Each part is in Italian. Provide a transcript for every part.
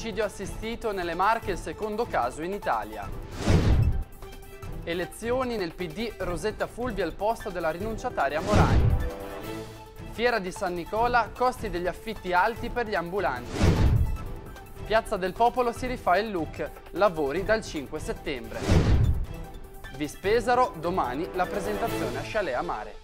Omicidio assistito nelle Marche, il secondo caso in Italia. Elezioni nel PD Rosetta Fulvi al posto della rinunciataria Morani. Fiera di San Nicola, costi degli affitti alti per gli ambulanti. Piazza del Popolo si rifà il look, lavori dal 5 settembre. Vi spesaro domani la presentazione a Chalea Mare.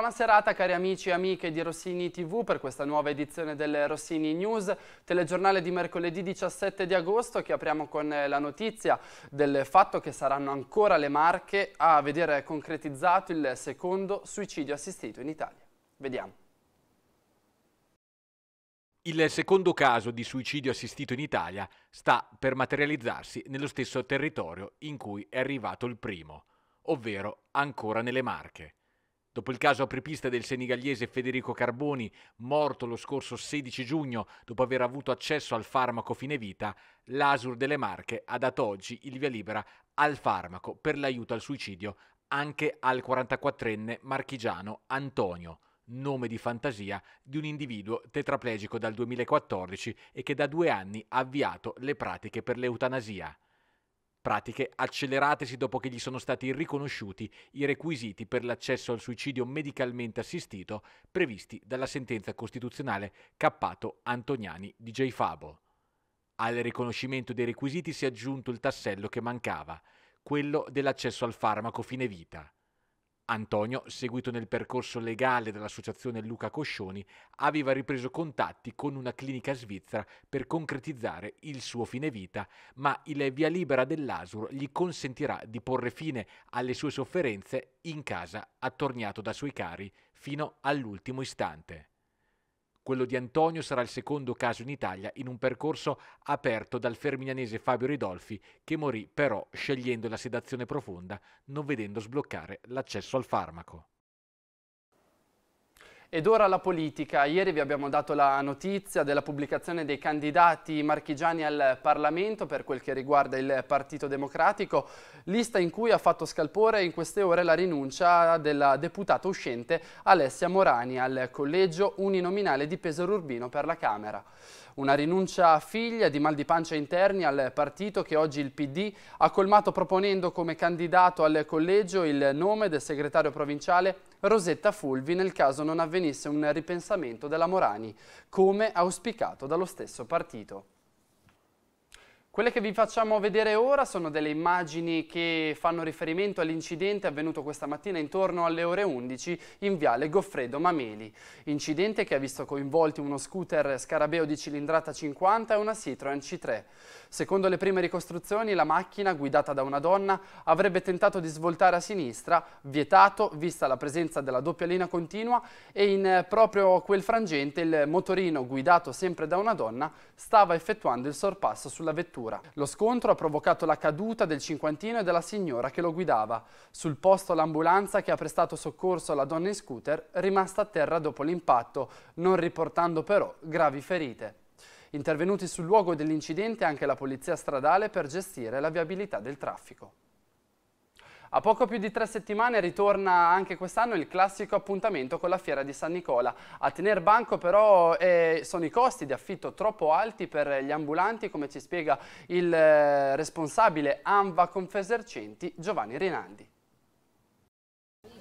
buona serata cari amici e amiche di Rossini TV per questa nuova edizione del Rossini News, telegiornale di mercoledì 17 di agosto che apriamo con eh, la notizia del fatto che saranno ancora le Marche a vedere concretizzato il secondo suicidio assistito in Italia. Vediamo. Il secondo caso di suicidio assistito in Italia sta per materializzarsi nello stesso territorio in cui è arrivato il primo, ovvero ancora nelle Marche. Dopo il caso apripista del senigallese Federico Carboni, morto lo scorso 16 giugno dopo aver avuto accesso al farmaco fine vita, l'Asur delle Marche ha dato oggi il via libera al farmaco per l'aiuto al suicidio anche al 44enne marchigiano Antonio, nome di fantasia di un individuo tetraplegico dal 2014 e che da due anni ha avviato le pratiche per l'eutanasia pratiche acceleratesi dopo che gli sono stati riconosciuti i requisiti per l'accesso al suicidio medicalmente assistito previsti dalla sentenza costituzionale Cappato Antoniani di J. Fabo. Al riconoscimento dei requisiti si è aggiunto il tassello che mancava, quello dell'accesso al farmaco fine vita. Antonio, seguito nel percorso legale dall'associazione Luca Coscioni, aveva ripreso contatti con una clinica svizzera per concretizzare il suo fine vita, ma il via libera dell'Asur gli consentirà di porre fine alle sue sofferenze in casa, attorniato da suoi cari, fino all'ultimo istante. Quello di Antonio sarà il secondo caso in Italia in un percorso aperto dal fermignanese Fabio Ridolfi, che morì però scegliendo la sedazione profonda, non vedendo sbloccare l'accesso al farmaco. Ed ora la politica. Ieri vi abbiamo dato la notizia della pubblicazione dei candidati marchigiani al Parlamento per quel che riguarda il Partito Democratico, lista in cui ha fatto scalpore in queste ore la rinuncia della deputata uscente Alessia Morani al collegio uninominale di Pesaro Urbino per la Camera una rinuncia figlia di mal di pancia interni al partito che oggi il PD ha colmato proponendo come candidato al collegio il nome del segretario provinciale Rosetta Fulvi nel caso non avvenisse un ripensamento della Morani, come auspicato dallo stesso partito. Quelle che vi facciamo vedere ora sono delle immagini che fanno riferimento all'incidente avvenuto questa mattina intorno alle ore 11 in viale Goffredo Mameli. Incidente che ha visto coinvolti uno scooter Scarabeo di cilindrata 50 e una Citroen C3. Secondo le prime ricostruzioni la macchina, guidata da una donna, avrebbe tentato di svoltare a sinistra, vietato vista la presenza della doppia linea continua e in proprio quel frangente il motorino guidato sempre da una donna stava effettuando il sorpasso sulla vettura vettura. Lo scontro ha provocato la caduta del cinquantino e della signora che lo guidava. Sul posto l'ambulanza che ha prestato soccorso alla donna in scooter, rimasta a terra dopo l'impatto, non riportando però gravi ferite. Intervenuti sul luogo dell'incidente anche la polizia stradale per gestire la viabilità del traffico. A poco più di tre settimane ritorna anche quest'anno il classico appuntamento con la Fiera di San Nicola. A tener banco però eh, sono i costi di affitto troppo alti per gli ambulanti, come ci spiega il eh, responsabile ANVA Confesercenti Giovanni Rinaldi.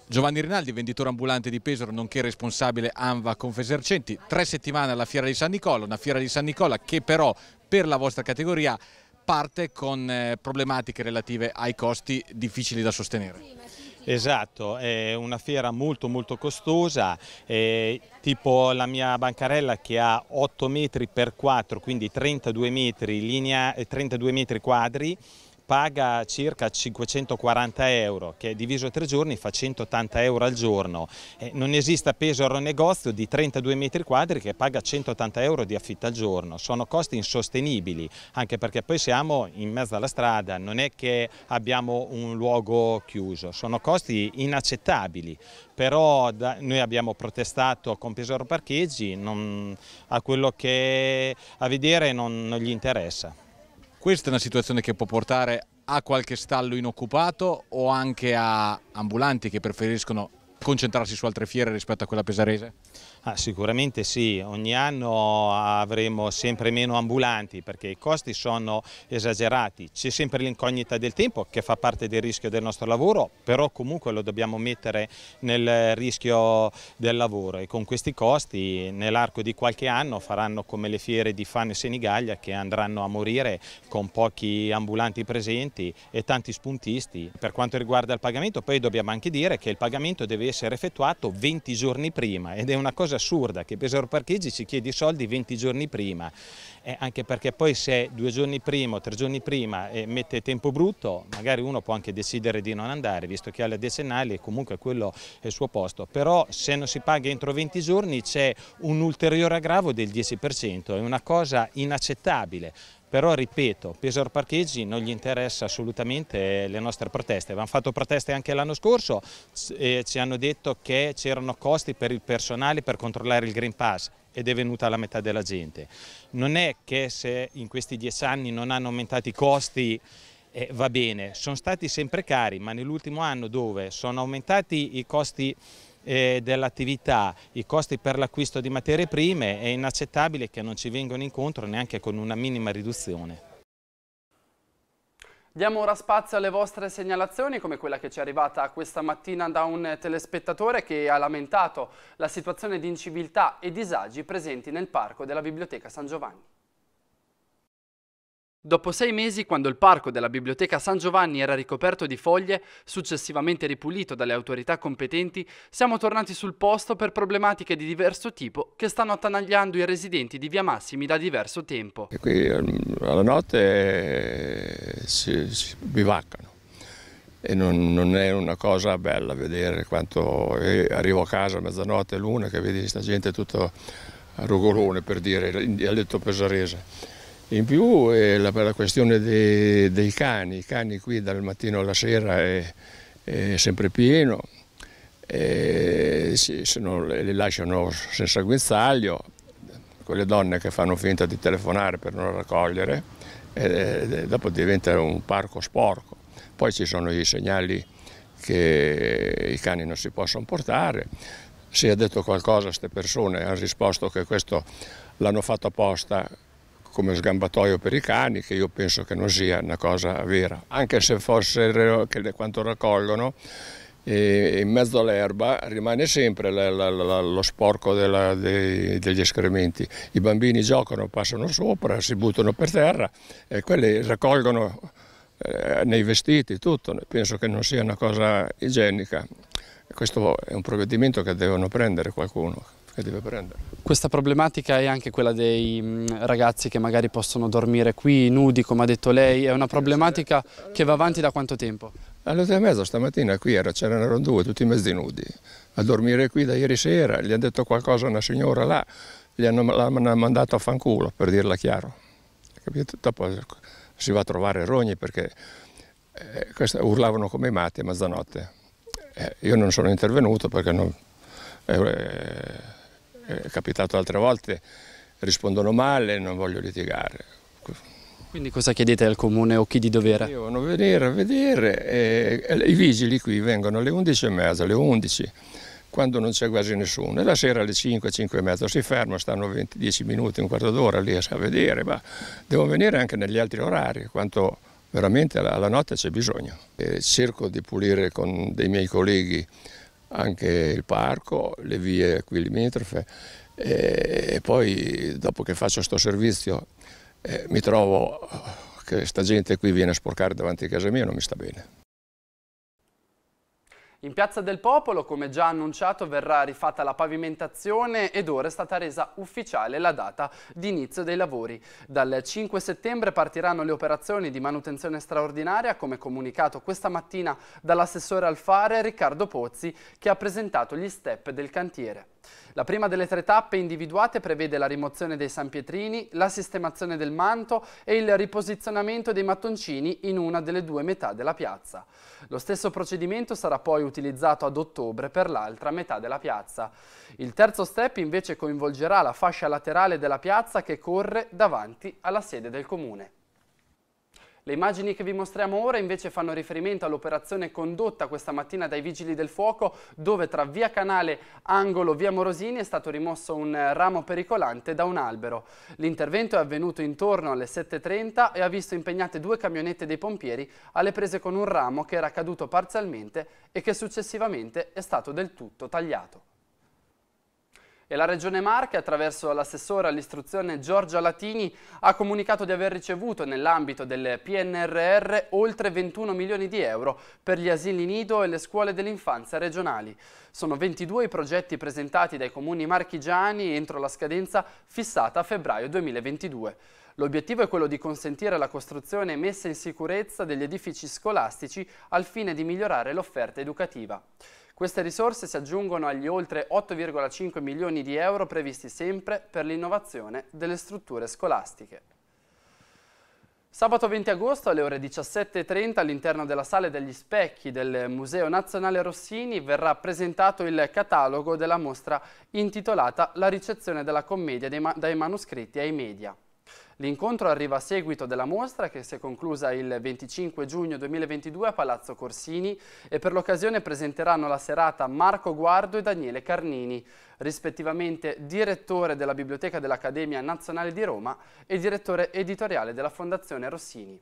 Giovanni Rinaldi, venditore ambulante di Pesaro, nonché responsabile ANVA Confesercenti, tre settimane alla Fiera di San Nicola, una Fiera di San Nicola che però per la vostra categoria parte con eh, problematiche relative ai costi difficili da sostenere. Esatto, è una fiera molto molto costosa, eh, tipo la mia bancarella che ha 8 metri per 4, quindi 32 metri, linea, 32 eh, metri quadri, paga circa 540 euro, che diviso tre giorni fa 180 euro al giorno. Eh, non esiste a Pesaro negozio di 32 metri quadri che paga 180 euro di affitto al giorno. Sono costi insostenibili, anche perché poi siamo in mezzo alla strada, non è che abbiamo un luogo chiuso, sono costi inaccettabili. Però da, noi abbiamo protestato con Pesaro Parcheggi, non, a quello che a vedere non, non gli interessa. Questa è una situazione che può portare a qualche stallo inoccupato o anche a ambulanti che preferiscono concentrarsi su altre fiere rispetto a quella pesarese? Ah, sicuramente sì, ogni anno avremo sempre meno ambulanti perché i costi sono esagerati, c'è sempre l'incognita del tempo che fa parte del rischio del nostro lavoro, però comunque lo dobbiamo mettere nel rischio del lavoro e con questi costi nell'arco di qualche anno faranno come le fiere di Fano e Senigallia che andranno a morire con pochi ambulanti presenti e tanti spuntisti. Per quanto riguarda il pagamento poi dobbiamo anche dire che il pagamento deve essere essere effettuato 20 giorni prima ed è una cosa assurda che Pesaro Parcheggi ci chiede i soldi 20 giorni prima, eh, anche perché poi se due giorni prima o tre giorni prima eh, mette tempo brutto, magari uno può anche decidere di non andare, visto che ha le decennali e comunque quello è il suo posto, però se non si paga entro 20 giorni c'è un ulteriore aggravo del 10%, è una cosa inaccettabile. Però ripeto, Pesaro Parcheggi non gli interessa assolutamente le nostre proteste, Abbiamo fatto proteste anche l'anno scorso e ci hanno detto che c'erano costi per il personale per controllare il Green Pass ed è venuta la metà della gente. Non è che se in questi dieci anni non hanno aumentato i costi eh, va bene, sono stati sempre cari, ma nell'ultimo anno dove sono aumentati i costi dell'attività, i costi per l'acquisto di materie prime, è inaccettabile che non ci vengano incontro neanche con una minima riduzione. Diamo ora spazio alle vostre segnalazioni come quella che ci è arrivata questa mattina da un telespettatore che ha lamentato la situazione di inciviltà e disagi presenti nel parco della Biblioteca San Giovanni. Dopo sei mesi, quando il parco della biblioteca San Giovanni era ricoperto di foglie, successivamente ripulito dalle autorità competenti, siamo tornati sul posto per problematiche di diverso tipo che stanno attanagliando i residenti di Via Massimi da diverso tempo. E qui mm, alla notte eh, si, si bivaccano e non, non, è una cosa bella vedere quanto eh, arrivo a casa a mezzanotte, l'una, che vedi questa gente tutta a rugolone per dire, a letto pesarese in più eh, la, la, questione de, dei cani, i cani qui dal mattino alla sera è, è sempre pieno, eh, si, no, li lasciano senza guinzaglio, quelle donne che fanno finta di telefonare per non raccogliere, eh, eh, dopo diventa un parco sporco. Poi ci sono i segnali che i cani non si possono portare, si è detto qualcosa a queste persone, hanno risposto che questo l'hanno fatto apposta come sgambatoio per i cani, che io penso che non sia una cosa vera, anche se fossero che quanto raccolgono in mezzo all'erba rimane sempre la, la, la, lo sporco della, dei, degli escrementi. I bambini giocano, passano sopra, si buttano per terra e quelli raccolgono eh, nei vestiti tutto. Penso che non sia una cosa igienica. Questo è un provvedimento che devono prendere qualcuno che deve prendere. Questa problematica è anche quella dei mm, ragazzi che magari possono dormire qui nudi, come ha detto lei, è una problematica che va avanti da quanto tempo? Alle tre e mezza stamattina qui c'erano due, tutti mezzi nudi, a dormire qui da ieri sera, gli ha detto qualcosa una signora là, l'hanno mandato a fanculo, per dirla chiaro. Capito? Dopo si va a trovare rogni perché eh, questa, urlavano come i matti a mezzanotte. Eh, io non sono intervenuto perché non... Eh, è capitato altre volte, rispondono male, non voglio litigare. Quindi cosa chiedete al comune o chi di dovere? Devono venire a vedere, e i vigili qui vengono alle 11 e mezza, alle 11, quando non c'è quasi nessuno, e la sera alle 5, 5 e mezza si ferma, stanno 20, 10 minuti, un quarto d'ora lì a vedere, ma devono venire anche negli altri orari, quanto veramente alla, notte c'è bisogno. E cerco di pulire con dei miei colleghi anche il parco, le vie qui limitrofe e poi dopo che faccio questo servizio eh, mi trovo che sta gente qui viene a sporcare davanti a casa mia e non mi sta bene. In Piazza del Popolo, come già annunciato, verrà rifatta la pavimentazione ed ora è stata resa ufficiale la data di inizio dei lavori. Dal 5 settembre partiranno le operazioni di manutenzione straordinaria, come comunicato questa mattina dall'assessore al fare Riccardo Pozzi, che ha presentato gli step del cantiere. La prima delle tre tappe individuate prevede la rimozione dei sanpietrini, la sistemazione del manto e il riposizionamento dei mattoncini in una delle due metà della piazza. Lo stesso procedimento sarà poi utilizzato ad ottobre per l'altra metà della piazza. Il terzo step invece coinvolgerà la fascia laterale della piazza che corre davanti alla sede del comune. Le immagini che vi mostriamo ora invece fanno riferimento all'operazione condotta questa mattina dai Vigili del Fuoco dove tra via Canale, Angolo, via Morosini è stato rimosso un ramo pericolante da un albero. L'intervento è avvenuto intorno alle 7.30 e ha visto impegnate due camionette dei pompieri alle prese con un ramo che era caduto parzialmente e che successivamente è stato del tutto tagliato e la Regione Marche, attraverso l'assessore all'istruzione Giorgia Latini, ha comunicato di aver ricevuto nell'ambito del PNRR oltre 21 milioni di euro per gli asili nido e le scuole dell'infanzia regionali. Sono 22 i progetti presentati dai comuni marchigiani entro la scadenza fissata a febbraio 2022. L'obiettivo è quello di consentire la costruzione e messa in sicurezza degli edifici scolastici al fine di migliorare l'offerta educativa. Queste risorse si aggiungono agli oltre 8,5 milioni di euro previsti sempre per l'innovazione delle strutture scolastiche. Sabato 20 agosto alle ore 17.30 all'interno della Sala degli Specchi del Museo Nazionale Rossini verrà presentato il catalogo della mostra intitolata La ricezione della commedia dai, dai manoscritti ai media. L'incontro arriva a seguito della mostra che si è conclusa il 25 giugno 2022 a Palazzo Corsini e per l'occasione presenteranno la serata Marco Guardo e Daniele Carnini, rispettivamente direttore della Biblioteca dell'Accademia Nazionale di Roma e direttore editoriale della Fondazione Rossini.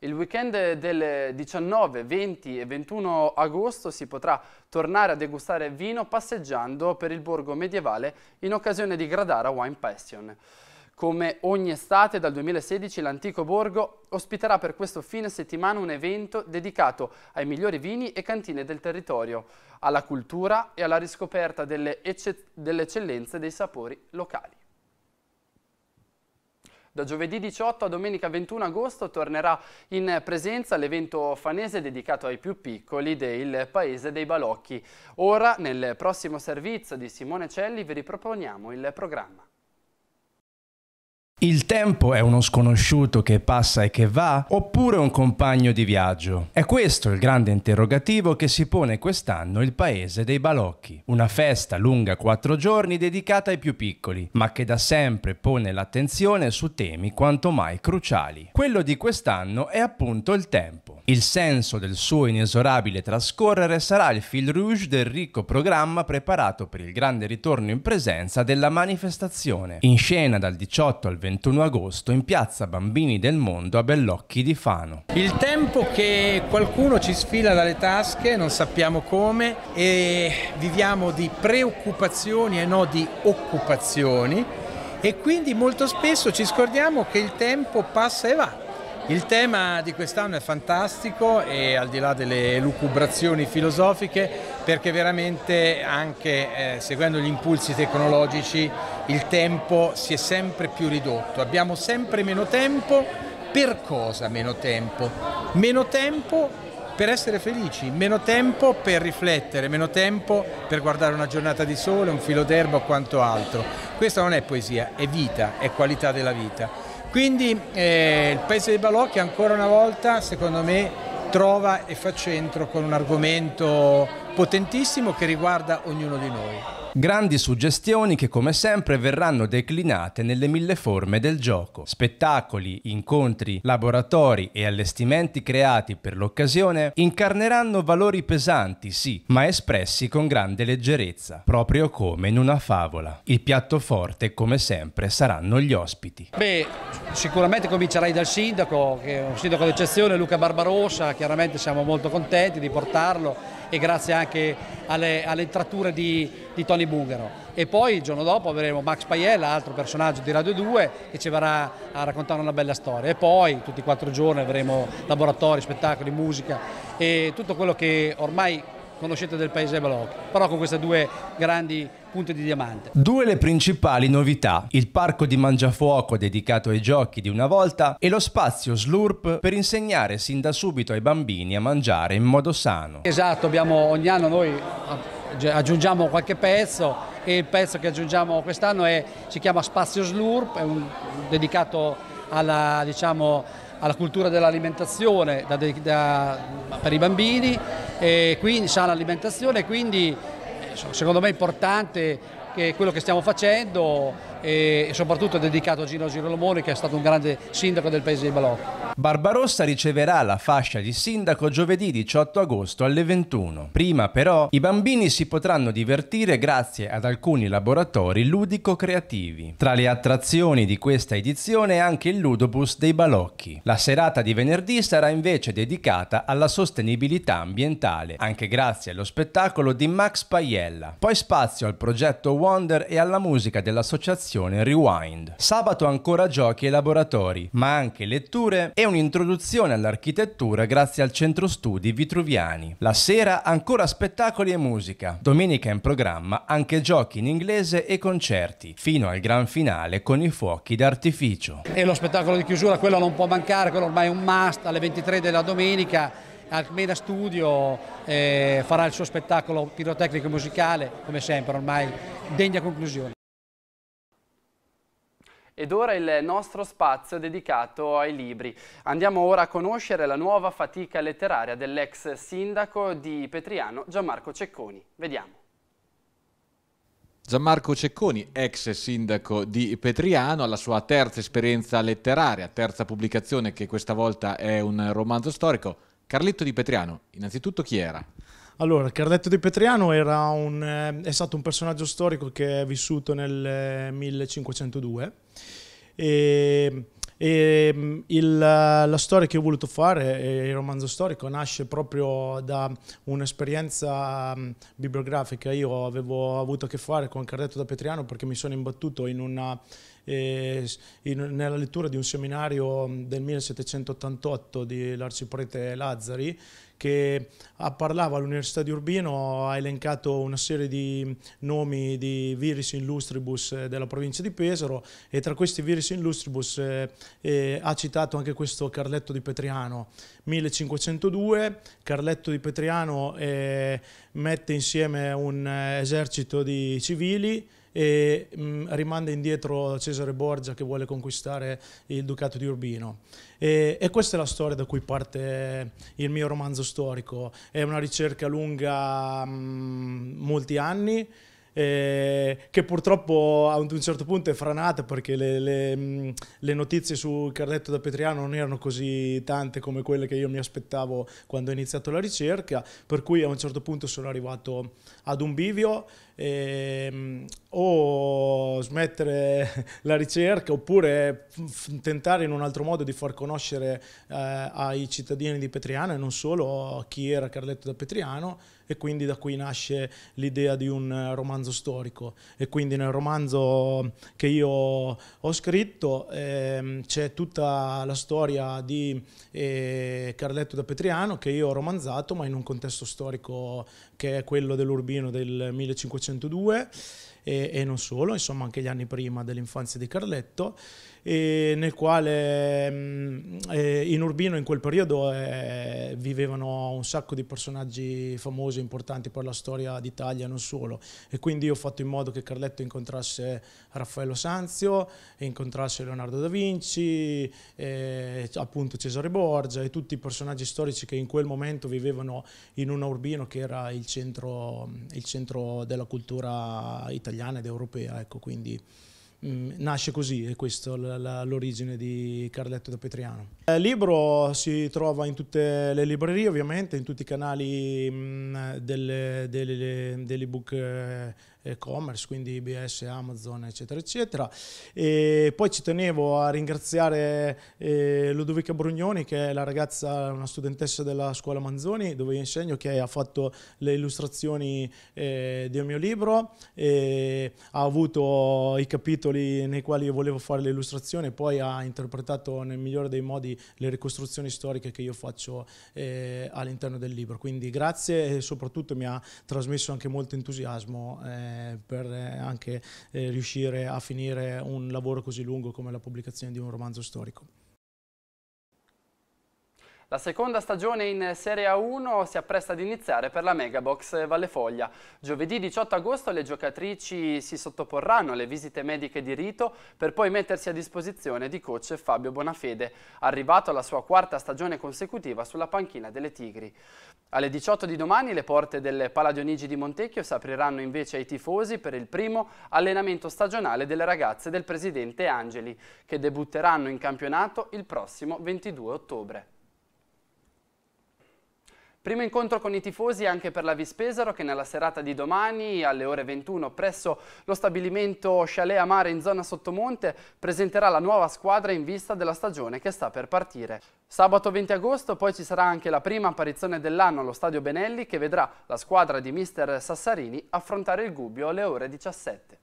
Il weekend del 19, 20 e 21 agosto si potrà tornare a degustare vino passeggiando per il borgo medievale in occasione di Gradara Wine Passion. Come ogni estate dal 2016 l'antico borgo ospiterà per questo fine settimana un evento dedicato ai migliori vini e cantine del territorio, alla cultura e alla riscoperta delle, delle eccellenze dei sapori locali. Da giovedì 18 a domenica 21 agosto tornerà in presenza l'evento fanese dedicato ai più piccoli del Paese dei Balocchi. Ora, nel prossimo servizio di Simone Celli, vi riproponiamo il programma. Il tempo è uno sconosciuto che passa e che va oppure un compagno di viaggio? È questo il grande interrogativo che si pone quest'anno il paese dei balocchi, una festa lunga quattro giorni dedicata ai più piccoli, ma che da sempre pone l'attenzione su temi quanto mai cruciali. Quello di quest'anno è appunto il tempo il senso del suo inesorabile trascorrere sarà il fil rouge del ricco programma preparato per il grande ritorno in presenza della manifestazione, in scena dal 18 al 21 agosto in piazza Bambini del Mondo a Bellocchi di Fano. Il tempo che qualcuno ci sfila dalle tasche, non sappiamo come, e viviamo di preoccupazioni e no di occupazioni e quindi molto spesso ci scordiamo che il tempo passa e va il tema di quest'anno è fantastico e al di là delle lucubrazioni filosofiche perché veramente anche eh, seguendo gli impulsi tecnologici il tempo si è sempre più ridotto, abbiamo sempre meno tempo, per cosa meno tempo? Meno tempo per essere felici, meno tempo per riflettere, meno tempo per guardare una giornata di sole, un filo d'erba o quanto altro. Questa non è poesia, è vita, è qualità della vita. Quindi eh, il paese dei balocchi ancora una volta, secondo me, trova e fa centro con un argomento potentissimo che riguarda ognuno di noi. Grandi suggestioni che come sempre verranno declinate nelle mille forme del gioco. Spettacoli, incontri, laboratori e allestimenti creati per l'occasione incarneranno valori pesanti, sì, ma espressi con grande leggerezza, proprio come in una favola. Il piatto forte, come sempre, saranno gli ospiti. Beh, sicuramente comincerai dal sindaco, che è un sindaco d'eccezione, Luca Barbarossa, chiaramente siamo molto contenti di portarlo e grazie anche alle, alle di, di, Tony Bungaro. E poi il giorno dopo avremo Max Paiella, altro personaggio di Radio 2, che ci verrà a raccontare una bella storia. E poi tutti i quattro giorni avremo laboratori, spettacoli, musica e tutto quello che ormai conoscente del paese Balocchi, però con queste due grandi punte di diamante. Due le principali novità, il parco di mangiafuoco dedicato ai giochi di una volta e lo spazio Slurp per insegnare sin da subito ai bambini a mangiare in modo sano. Esatto, abbiamo, ogni anno noi aggiungiamo qualche pezzo e il pezzo che aggiungiamo quest'anno si chiama Spazio Slurp, è un, dedicato alla, diciamo, alla cultura dell'alimentazione per i bambini e quindi, sana alimentazione, quindi eh, secondo me è importante che quello che stiamo facendo eh, e soprattutto dedicato a Gino Girolomoni che è stato un grande sindaco del paese di Balocco. Barbarossa riceverà la fascia di sindaco giovedì 18 agosto alle 21. Prima però i bambini si potranno divertire grazie ad alcuni laboratori ludico-creativi. Tra le attrazioni di questa edizione è anche il Ludobus dei Balocchi. La serata di venerdì sarà invece dedicata alla sostenibilità ambientale, anche grazie allo spettacolo di Max Paiella. Poi spazio al progetto Wonder e alla musica dell'associazione Rewind. Sabato ancora giochi e laboratori, ma anche letture e un'introduzione all'architettura grazie al centro studi Vitruviani. La sera ancora spettacoli e musica. Domenica in programma anche giochi in inglese e concerti, fino al gran finale con i fuochi d'artificio. E lo spettacolo di chiusura, quello non può mancare, quello ormai è un must, alle 23 della domenica Almeda Studio eh, farà il suo spettacolo pirotecnico e musicale, come sempre ormai degna conclusione. Ed ora il nostro spazio dedicato ai libri. Andiamo ora a conoscere la nuova fatica letteraria dell'ex sindaco di Petriano Gianmarco Cecconi. Vediamo. Gianmarco Cecconi, ex sindaco di Petriano, alla sua terza esperienza letteraria, terza pubblicazione che questa volta è un romanzo storico. Carletto di Petriano, innanzitutto chi era? Allora, Cardetto di Petriano un, eh, è stato un personaggio storico che è vissuto nel 1502 eh, e, e mm, il, eh, la storia che ho voluto fare, il romanzo storico, nasce proprio da un'esperienza mm, bibliografica. Io avevo avuto a che fare con Cardetto da Petriano perché mi sono imbattuto in una eh, in, nella lettura di un seminario mm, del 1788 di l'arciprete Lazzari che parlava all'Università di Urbino, ha elencato una serie di mm, nomi di virus illustribus eh, della provincia di Pesaro e tra questi virus illustribus eh, eh, ha citato anche questo Carletto di Petriano. 1502, Carletto di Petriano eh, mette insieme un eh, esercito di civili e mh, mm, rimanda indietro Cesare Borgia che vuole conquistare il Ducato di Urbino. E, e, questa è la storia da cui parte il mio romanzo storico. È una ricerca lunga mh, mm, molti anni. Eh, che purtroppo ad un certo punto è franata perché le, le, mm, le, notizie su Cardetto da Petriano non erano così tante come quelle che io mi aspettavo quando ho iniziato la ricerca, per cui a un certo punto sono arrivato ad un bivio ehm, o smettere la ricerca oppure tentare in un altro modo di far conoscere eh, ai cittadini di Petriano e non solo chi era Carletto da Petriano e quindi da qui nasce l'idea di un eh, romanzo storico e quindi nel romanzo che io ho scritto ehm, c'è tutta la storia di eh, Carletto da Petriano che io ho romanzato ma in un contesto storico che è quello dell'Urbino del 1500 102 e, e non solo, insomma anche gli anni prima dell'infanzia di Carletto e nel quale mm, eh, in Urbino in quel periodo eh, vivevano un sacco di personaggi famosi, importanti per la storia d'Italia non solo. E quindi ho fatto in modo che Carletto incontrasse Raffaello Sanzio, incontrasse Leonardo da Vinci, eh, appunto Cesare Borgia e tutti i personaggi storici che in quel momento vivevano in una Urbino che era il centro, il centro della cultura italiana ed europea. Ecco, quindi Mm, nasce così è questa l'origine di Carletto da Petriano. Il libro si trova in tutte le librerie ovviamente, in tutti i canali mm, dell'ebook dell eh, e-commerce, quindi IBS, Amazon, eccetera, eccetera. E poi ci tenevo a ringraziare eh, Ludovica Brugnoni, che è la ragazza, una studentessa della scuola Manzoni, dove io insegno, che ha fatto le illustrazioni eh, del mio libro, e ha avuto i capitoli nei quali io volevo fare le illustrazioni, poi ha interpretato nel migliore dei modi le ricostruzioni storiche che io faccio eh, all'interno del libro. Quindi grazie e soprattutto mi ha trasmesso anche molto entusiasmo. Eh, eh, per eh, anche eh, riuscire a finire un lavoro così lungo come la pubblicazione di un romanzo storico. La seconda stagione in Serie A1 si appresta ad iniziare per la Megabox Vallefoglia. Giovedì 18 agosto le giocatrici si sottoporranno alle visite mediche di rito per poi mettersi a disposizione di coach Fabio Bonafede, arrivato alla sua quarta stagione consecutiva sulla panchina delle Tigri. Alle 18 di domani le porte del Paladionigi di Montecchio si apriranno invece ai tifosi per il primo allenamento stagionale delle ragazze del presidente Angeli, che debutteranno in campionato il prossimo 22 ottobre. Primo incontro con i tifosi anche per la Vispesaro che nella serata di domani alle ore 21 presso lo stabilimento Chalet Amare in zona Sottomonte presenterà la nuova squadra in vista della stagione che sta per partire. Sabato 20 agosto poi ci sarà anche la prima apparizione dell'anno allo stadio Benelli che vedrà la squadra di mister Sassarini affrontare il Gubbio alle ore 17.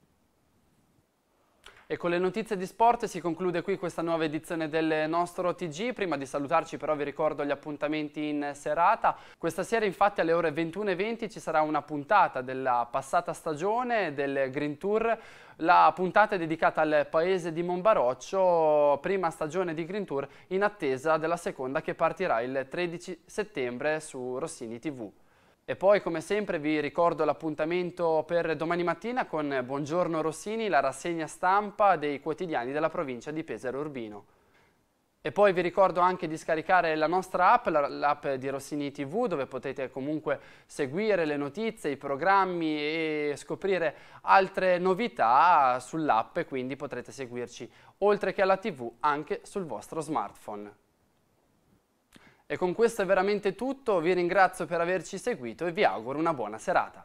E con le notizie di sport si conclude qui questa nuova edizione del nostro TG. Prima di salutarci però vi ricordo gli appuntamenti in serata. Questa sera infatti alle ore 21.20 ci sarà una puntata della passata stagione del Green Tour. La puntata è dedicata al paese di Monbaroccio, prima stagione di Green Tour in attesa della seconda che partirà il 13 settembre su Rossini TV. E poi come sempre vi ricordo l'appuntamento per domani mattina con Buongiorno Rossini, la rassegna stampa dei quotidiani della provincia di Pesaro Urbino. E poi vi ricordo anche di scaricare la nostra app, l'app di Rossini TV, dove potete comunque seguire le notizie, i programmi e scoprire altre novità sull'app, quindi potrete seguirci oltre che alla TV anche sul vostro smartphone. E con questo è veramente tutto, vi ringrazio per averci seguito e vi auguro una buona serata.